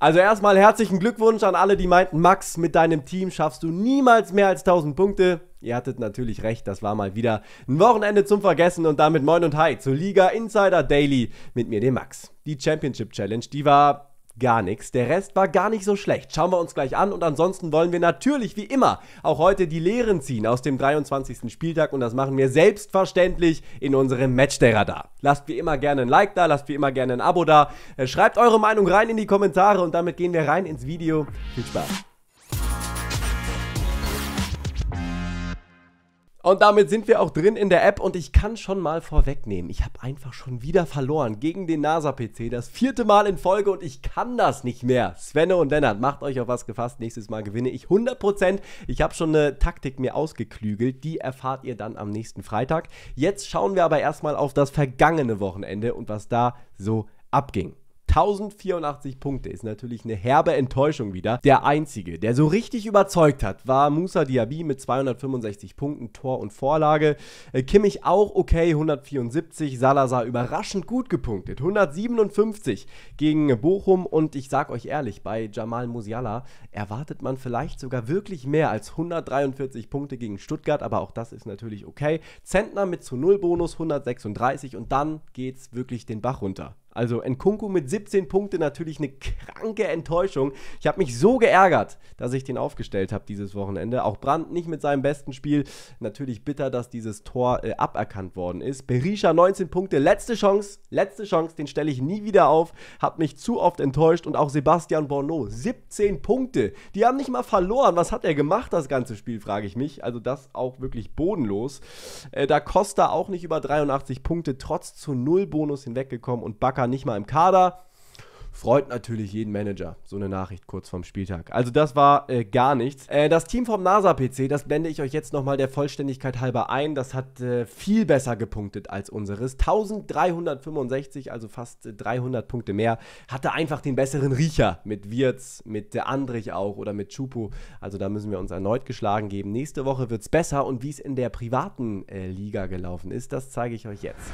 Also erstmal herzlichen Glückwunsch an alle, die meinten, Max, mit deinem Team schaffst du niemals mehr als 1000 Punkte. Ihr hattet natürlich recht, das war mal wieder ein Wochenende zum Vergessen und damit moin und hi zur Liga Insider Daily mit mir, dem Max. Die Championship Challenge, die war gar nichts. Der Rest war gar nicht so schlecht. Schauen wir uns gleich an und ansonsten wollen wir natürlich wie immer auch heute die Lehren ziehen aus dem 23. Spieltag und das machen wir selbstverständlich in unserem Matchday-Radar. Lasst wie immer gerne ein Like da, lasst wie immer gerne ein Abo da, äh, schreibt eure Meinung rein in die Kommentare und damit gehen wir rein ins Video. Viel Spaß! Und damit sind wir auch drin in der App und ich kann schon mal vorwegnehmen, ich habe einfach schon wieder verloren gegen den NASA-PC, das vierte Mal in Folge und ich kann das nicht mehr. Svenne und Lennart, macht euch auf was gefasst, nächstes Mal gewinne ich 100%. Ich habe schon eine Taktik mir ausgeklügelt, die erfahrt ihr dann am nächsten Freitag. Jetzt schauen wir aber erstmal auf das vergangene Wochenende und was da so abging. 1084 Punkte ist natürlich eine herbe Enttäuschung wieder. Der einzige, der so richtig überzeugt hat, war Musa Diaby mit 265 Punkten, Tor und Vorlage. Äh, Kimmich auch okay, 174. Salazar überraschend gut gepunktet, 157 gegen Bochum. Und ich sag euch ehrlich, bei Jamal Musiala erwartet man vielleicht sogar wirklich mehr als 143 Punkte gegen Stuttgart, aber auch das ist natürlich okay. Zentner mit zu Null Bonus 136 und dann geht's wirklich den Bach runter. Also Nkunku mit 17 Punkten natürlich eine kranke Enttäuschung. Ich habe mich so geärgert, dass ich den aufgestellt habe dieses Wochenende. Auch Brandt nicht mit seinem besten Spiel. Natürlich bitter, dass dieses Tor äh, aberkannt worden ist. Berisha 19 Punkte, letzte Chance, letzte Chance, den stelle ich nie wieder auf. Hat mich zu oft enttäuscht und auch Sebastian Borneau 17 Punkte. Die haben nicht mal verloren. Was hat er gemacht das ganze Spiel, frage ich mich. Also das auch wirklich bodenlos. Äh, da Costa auch nicht über 83 Punkte, trotz zu Null Bonus hinweggekommen und Bakker Jahren nicht mal im Kader. Freut natürlich jeden Manager, so eine Nachricht kurz vorm Spieltag. Also das war äh, gar nichts. Äh, das Team vom NASA-PC, das blende ich euch jetzt nochmal der Vollständigkeit halber ein, das hat äh, viel besser gepunktet als unseres. 1365, also fast 300 äh, Punkte mehr, hatte einfach den besseren Riecher mit Wirz, mit äh, Andrich auch oder mit Chupu. Also da müssen wir uns erneut geschlagen geben. Nächste Woche wird es besser und wie es in der privaten äh, Liga gelaufen ist, das zeige ich euch jetzt.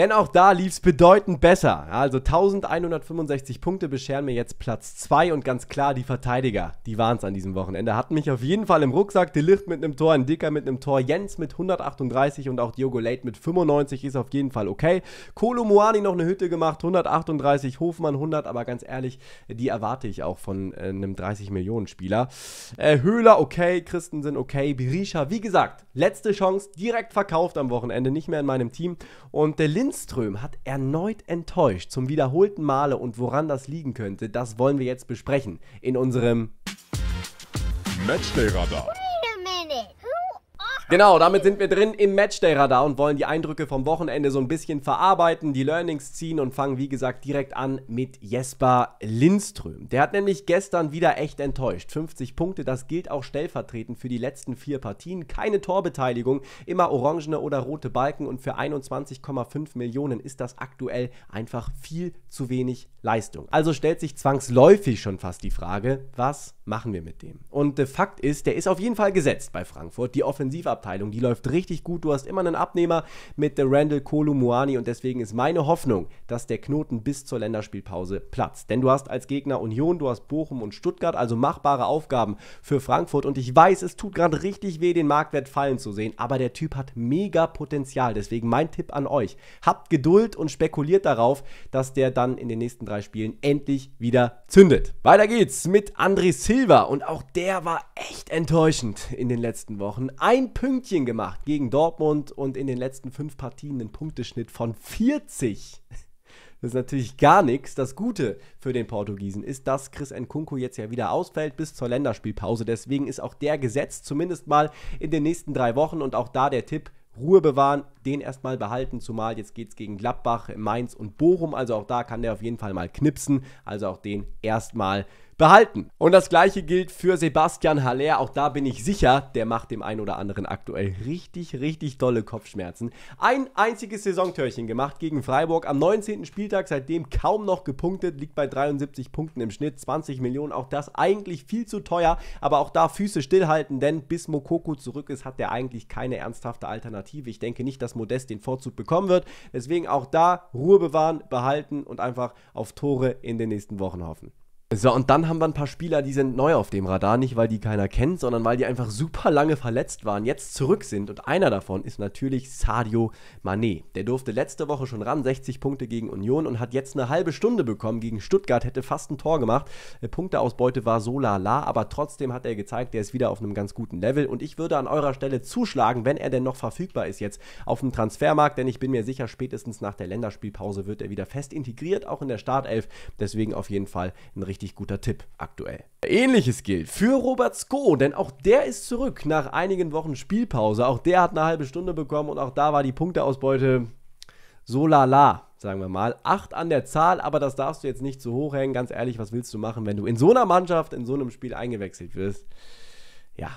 Denn auch da lief es bedeutend besser. Also 1165 Punkte bescheren mir jetzt Platz 2 und ganz klar die Verteidiger. Die waren es an diesem Wochenende. Hatten mich auf jeden Fall im Rucksack. Delicht mit einem Tor, ein Dicker mit einem Tor, Jens mit 138 und auch Diogo Late mit 95 ist auf jeden Fall okay. Kolo Moani noch eine Hütte gemacht, 138, Hofmann 100, aber ganz ehrlich, die erwarte ich auch von äh, einem 30-Millionen-Spieler. Äh, Höhler okay, Christensen okay, Berisha, wie gesagt, letzte Chance, direkt verkauft am Wochenende, nicht mehr in meinem Team. Und der Lind Lindström hat erneut enttäuscht zum wiederholten Male und woran das liegen könnte, das wollen wir jetzt besprechen in unserem Matchday Radar. Genau, damit sind wir drin im Matchday-Radar und wollen die Eindrücke vom Wochenende so ein bisschen verarbeiten, die Learnings ziehen und fangen, wie gesagt, direkt an mit Jesper Lindström. Der hat nämlich gestern wieder echt enttäuscht. 50 Punkte, das gilt auch stellvertretend für die letzten vier Partien. Keine Torbeteiligung, immer orangene oder rote Balken und für 21,5 Millionen ist das aktuell einfach viel zu wenig Leistung. Also stellt sich zwangsläufig schon fast die Frage, was machen wir mit dem? Und der äh, Fakt ist, der ist auf jeden Fall gesetzt bei Frankfurt. Die Offensivabteilung Abteilung. Die läuft richtig gut. Du hast immer einen Abnehmer mit der Randall Kolumuani und deswegen ist meine Hoffnung, dass der Knoten bis zur Länderspielpause platzt. Denn du hast als Gegner Union, du hast Bochum und Stuttgart, also machbare Aufgaben für Frankfurt. Und ich weiß, es tut gerade richtig weh, den Marktwert fallen zu sehen, aber der Typ hat mega Potenzial. Deswegen mein Tipp an euch. Habt Geduld und spekuliert darauf, dass der dann in den nächsten drei Spielen endlich wieder zündet. Weiter geht's mit André Silva und auch der war echt enttäuschend in den letzten Wochen. Ein Pünktchen Pünktchen gemacht gegen Dortmund und in den letzten fünf Partien einen Punkteschnitt von 40. Das ist natürlich gar nichts. Das Gute für den Portugiesen ist, dass Chris Nkunku jetzt ja wieder ausfällt bis zur Länderspielpause. Deswegen ist auch der gesetzt, zumindest mal in den nächsten drei Wochen. Und auch da der Tipp, Ruhe bewahren, den erstmal behalten, zumal jetzt geht es gegen Gladbach, Mainz und Bochum. Also auch da kann der auf jeden Fall mal knipsen. Also auch den erstmal behalten behalten. Und das gleiche gilt für Sebastian Haller. Auch da bin ich sicher, der macht dem einen oder anderen aktuell richtig, richtig dolle Kopfschmerzen. Ein einziges Saisontörchen gemacht gegen Freiburg am 19. Spieltag, seitdem kaum noch gepunktet, liegt bei 73 Punkten im Schnitt, 20 Millionen, auch das eigentlich viel zu teuer, aber auch da Füße stillhalten, denn bis Mokoko zurück ist, hat der eigentlich keine ernsthafte Alternative. Ich denke nicht, dass Modest den Vorzug bekommen wird, deswegen auch da Ruhe bewahren, behalten und einfach auf Tore in den nächsten Wochen hoffen. So, und dann haben wir ein paar Spieler, die sind neu auf dem Radar, nicht weil die keiner kennt, sondern weil die einfach super lange verletzt waren, jetzt zurück sind. Und einer davon ist natürlich Sadio Mané. Der durfte letzte Woche schon ran, 60 Punkte gegen Union und hat jetzt eine halbe Stunde bekommen gegen Stuttgart, hätte fast ein Tor gemacht. Äh, Punkteausbeute war so lala, aber trotzdem hat er gezeigt, der ist wieder auf einem ganz guten Level. Und ich würde an eurer Stelle zuschlagen, wenn er denn noch verfügbar ist jetzt auf dem Transfermarkt, denn ich bin mir sicher, spätestens nach der Länderspielpause wird er wieder fest integriert, auch in der Startelf. Deswegen auf jeden Fall ein richtig richtig guter Tipp aktuell. Ähnliches gilt für Robert Sko, denn auch der ist zurück nach einigen Wochen Spielpause. Auch der hat eine halbe Stunde bekommen und auch da war die Punkteausbeute so lala, sagen wir mal. Acht an der Zahl, aber das darfst du jetzt nicht zu hoch hängen. Ganz ehrlich, was willst du machen, wenn du in so einer Mannschaft, in so einem Spiel eingewechselt wirst? Ja,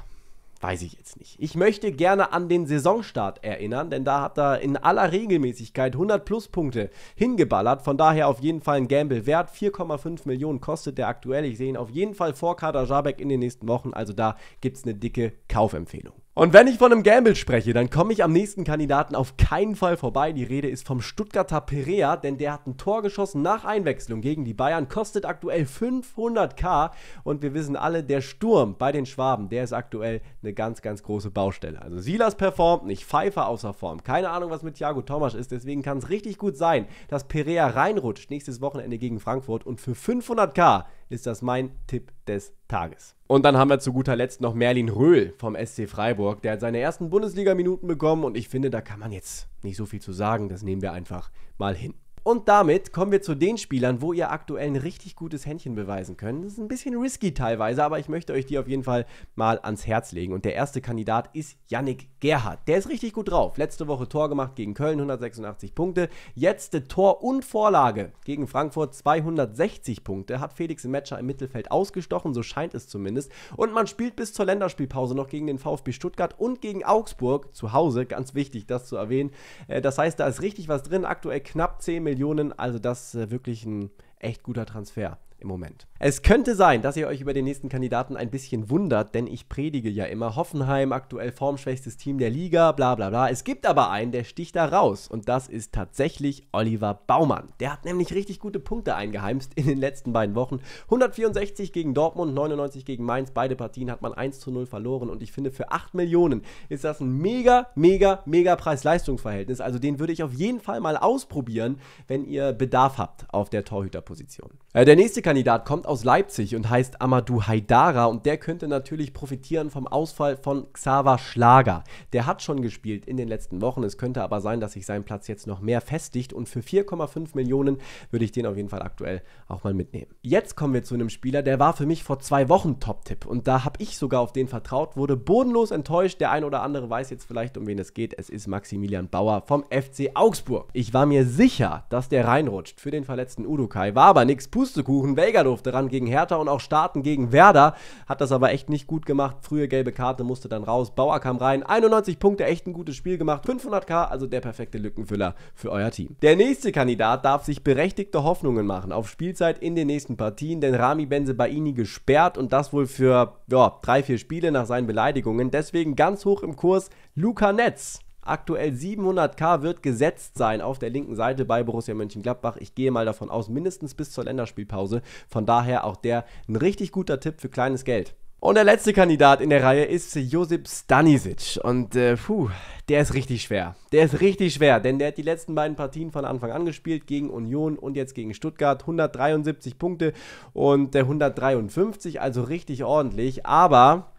Weiß ich jetzt nicht. Ich möchte gerne an den Saisonstart erinnern, denn da hat er in aller Regelmäßigkeit 100 Pluspunkte hingeballert. Von daher auf jeden Fall ein Gamble wert. 4,5 Millionen kostet der aktuell. Ich sehe ihn auf jeden Fall vor Kader Jabek in den nächsten Wochen. Also da gibt es eine dicke Kaufempfehlung. Und wenn ich von einem Gamble spreche, dann komme ich am nächsten Kandidaten auf keinen Fall vorbei. Die Rede ist vom Stuttgarter Perea, denn der hat ein Tor geschossen nach Einwechslung gegen die Bayern, kostet aktuell 500k und wir wissen alle, der Sturm bei den Schwaben, der ist aktuell eine ganz, ganz große Baustelle. Also Silas performt nicht, Pfeiffer außer Form, keine Ahnung, was mit Thiago Thomas ist, deswegen kann es richtig gut sein, dass Perea reinrutscht nächstes Wochenende gegen Frankfurt und für 500k ist das mein Tipp des Tages. Und dann haben wir zu guter Letzt noch Merlin Röhl vom SC Freiburg. Der hat seine ersten Bundesliga-Minuten bekommen und ich finde, da kann man jetzt nicht so viel zu sagen. Das nehmen wir einfach mal hin. Und damit kommen wir zu den Spielern, wo ihr aktuell ein richtig gutes Händchen beweisen könnt. Das ist ein bisschen risky teilweise, aber ich möchte euch die auf jeden Fall mal ans Herz legen. Und der erste Kandidat ist Yannick Gerhardt. Der ist richtig gut drauf. Letzte Woche Tor gemacht gegen Köln, 186 Punkte. Jetzt Tor und Vorlage gegen Frankfurt, 260 Punkte. Hat Felix im Matcher im Mittelfeld ausgestochen, so scheint es zumindest. Und man spielt bis zur Länderspielpause noch gegen den VfB Stuttgart und gegen Augsburg zu Hause. Ganz wichtig, das zu erwähnen. Äh, das heißt, da ist richtig was drin. Aktuell knapp knapp 10 Millionen, also das ist äh, wirklich ein echt guter Transfer im Moment. Es könnte sein, dass ihr euch über den nächsten Kandidaten ein bisschen wundert, denn ich predige ja immer Hoffenheim, aktuell formschwächstes Team der Liga, bla bla bla. Es gibt aber einen, der sticht da raus und das ist tatsächlich Oliver Baumann. Der hat nämlich richtig gute Punkte eingeheimst in den letzten beiden Wochen. 164 gegen Dortmund, 99 gegen Mainz, beide Partien hat man 1 zu 0 verloren und ich finde für 8 Millionen ist das ein mega, mega, mega Preis-Leistungs-Verhältnis. Also den würde ich auf jeden Fall mal ausprobieren, wenn ihr Bedarf habt auf der Torhüterposition. Äh, der nächste Kandidat Kandidat kommt aus Leipzig und heißt Amadou Haidara und der könnte natürlich profitieren vom Ausfall von Xaver Schlager. Der hat schon gespielt in den letzten Wochen. Es könnte aber sein, dass sich sein Platz jetzt noch mehr festigt und für 4,5 Millionen würde ich den auf jeden Fall aktuell auch mal mitnehmen. Jetzt kommen wir zu einem Spieler, der war für mich vor zwei Wochen Top-Tipp und da habe ich sogar auf den vertraut, wurde bodenlos enttäuscht. Der ein oder andere weiß jetzt vielleicht, um wen es geht. Es ist Maximilian Bauer vom FC Augsburg. Ich war mir sicher, dass der reinrutscht für den verletzten Udukai, war aber nichts Pustekuchen, Vega durfte ran gegen Hertha und auch starten gegen Werder. Hat das aber echt nicht gut gemacht. Frühe gelbe Karte musste dann raus. Bauer kam rein. 91 Punkte, echt ein gutes Spiel gemacht. 500k, also der perfekte Lückenfüller für euer Team. Der nächste Kandidat darf sich berechtigte Hoffnungen machen auf Spielzeit in den nächsten Partien, denn Rami Benzebaini gesperrt und das wohl für ja, drei, vier Spiele nach seinen Beleidigungen. Deswegen ganz hoch im Kurs Luca Netz. Aktuell 700k wird gesetzt sein auf der linken Seite bei Borussia Mönchengladbach. Ich gehe mal davon aus, mindestens bis zur Länderspielpause. Von daher auch der ein richtig guter Tipp für kleines Geld. Und der letzte Kandidat in der Reihe ist Josip Stanisic. Und äh, puh, der ist richtig schwer. Der ist richtig schwer, denn der hat die letzten beiden Partien von Anfang an gespielt, gegen Union und jetzt gegen Stuttgart. 173 Punkte und äh, der 153, also richtig ordentlich. Aber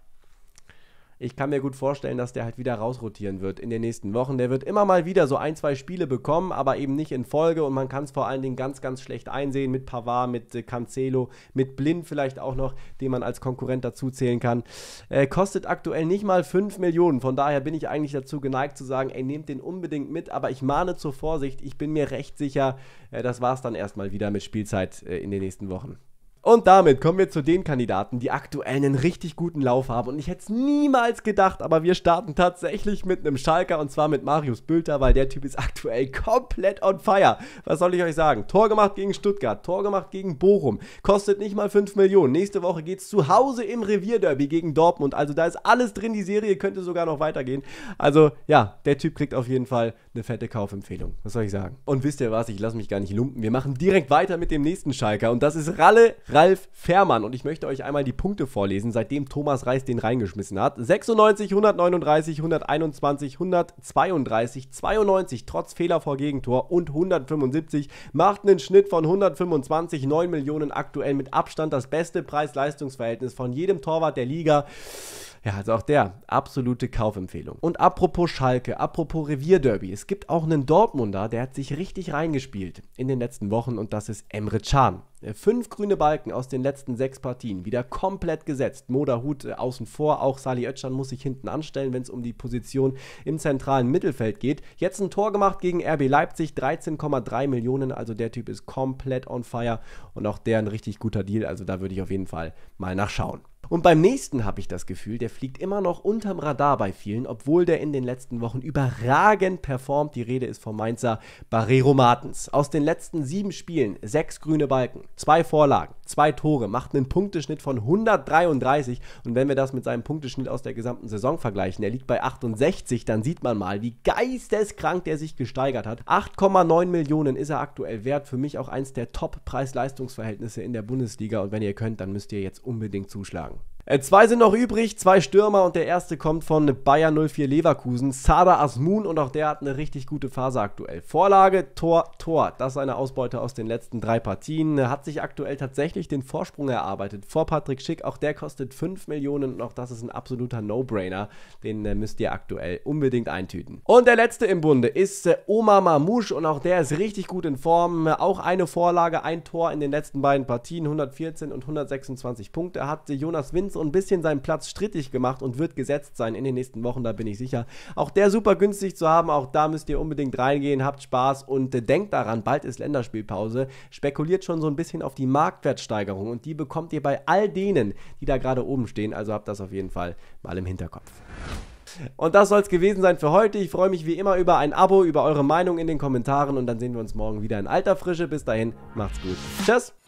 ich kann mir gut vorstellen, dass der halt wieder rausrotieren wird in den nächsten Wochen. Der wird immer mal wieder so ein, zwei Spiele bekommen, aber eben nicht in Folge und man kann es vor allen Dingen ganz, ganz schlecht einsehen mit Pavard, mit äh, Cancelo, mit Blind vielleicht auch noch, den man als Konkurrent dazu zählen kann. Äh, kostet aktuell nicht mal 5 Millionen, von daher bin ich eigentlich dazu geneigt zu sagen, ey, nehmt den unbedingt mit, aber ich mahne zur Vorsicht, ich bin mir recht sicher, äh, das war es dann erstmal wieder mit Spielzeit äh, in den nächsten Wochen. Und damit kommen wir zu den Kandidaten, die aktuell einen richtig guten Lauf haben. Und ich hätte es niemals gedacht, aber wir starten tatsächlich mit einem Schalker und zwar mit Marius Bülter, weil der Typ ist aktuell komplett on fire. Was soll ich euch sagen? Tor gemacht gegen Stuttgart, Tor gemacht gegen Bochum, kostet nicht mal 5 Millionen. Nächste Woche geht es zu Hause im Revierderby gegen Dortmund. Also da ist alles drin, die Serie könnte sogar noch weitergehen. Also ja, der Typ kriegt auf jeden Fall eine fette Kaufempfehlung. Was soll ich sagen? Und wisst ihr was? Ich lasse mich gar nicht lumpen. Wir machen direkt weiter mit dem nächsten Schalker und das ist Ralle Ralf Fährmann. Und ich möchte euch einmal die Punkte vorlesen, seitdem Thomas Reis den reingeschmissen hat. 96, 139, 121, 132, 92 trotz Fehler vor Gegentor und 175 macht einen Schnitt von 125, 9 Millionen aktuell mit Abstand das beste Preis-Leistungs-Verhältnis von jedem Torwart der Liga. Ja, also auch der, absolute Kaufempfehlung. Und apropos Schalke, apropos Revierderby, es gibt auch einen Dortmunder, der hat sich richtig reingespielt in den letzten Wochen und das ist Emre Can. Äh, fünf grüne Balken aus den letzten sechs Partien, wieder komplett gesetzt. Moda Hut äh, außen vor, auch Sali Özcan muss sich hinten anstellen, wenn es um die Position im zentralen Mittelfeld geht. Jetzt ein Tor gemacht gegen RB Leipzig, 13,3 Millionen, also der Typ ist komplett on fire und auch der ein richtig guter Deal, also da würde ich auf jeden Fall mal nachschauen. Und beim nächsten habe ich das Gefühl, der fliegt immer noch unterm Radar bei vielen, obwohl der in den letzten Wochen überragend performt. Die Rede ist vom Mainzer Barrero Martens. Aus den letzten sieben Spielen sechs grüne Balken, zwei Vorlagen, zwei Tore, macht einen Punkteschnitt von 133. Und wenn wir das mit seinem Punkteschnitt aus der gesamten Saison vergleichen, der liegt bei 68, dann sieht man mal, wie geisteskrank der sich gesteigert hat. 8,9 Millionen ist er aktuell wert. Für mich auch eins der Top-Preis-Leistungsverhältnisse in der Bundesliga. Und wenn ihr könnt, dann müsst ihr jetzt unbedingt zuschlagen. Äh, zwei sind noch übrig, zwei Stürmer und der erste kommt von Bayer 04 Leverkusen, Sada Asmun und auch der hat eine richtig gute Phase aktuell. Vorlage, Tor, Tor, das ist eine Ausbeute aus den letzten drei Partien, äh, hat sich aktuell tatsächlich den Vorsprung erarbeitet vor Patrick Schick, auch der kostet 5 Millionen und auch das ist ein absoluter No-Brainer, den äh, müsst ihr aktuell unbedingt eintüten. Und der letzte im Bunde ist Omar Mamouche und auch der ist richtig gut in Form, auch eine Vorlage, ein Tor in den letzten beiden Partien, 114 und 126 Punkte hat Jonas Winz so ein bisschen seinen Platz strittig gemacht und wird gesetzt sein in den nächsten Wochen, da bin ich sicher. Auch der super günstig zu haben, auch da müsst ihr unbedingt reingehen, habt Spaß und äh, denkt daran, bald ist Länderspielpause. Spekuliert schon so ein bisschen auf die Marktwertsteigerung und die bekommt ihr bei all denen, die da gerade oben stehen. Also habt das auf jeden Fall mal im Hinterkopf. Und das soll es gewesen sein für heute. Ich freue mich wie immer über ein Abo, über eure Meinung in den Kommentaren und dann sehen wir uns morgen wieder in alter Frische. Bis dahin, macht's gut. Tschüss!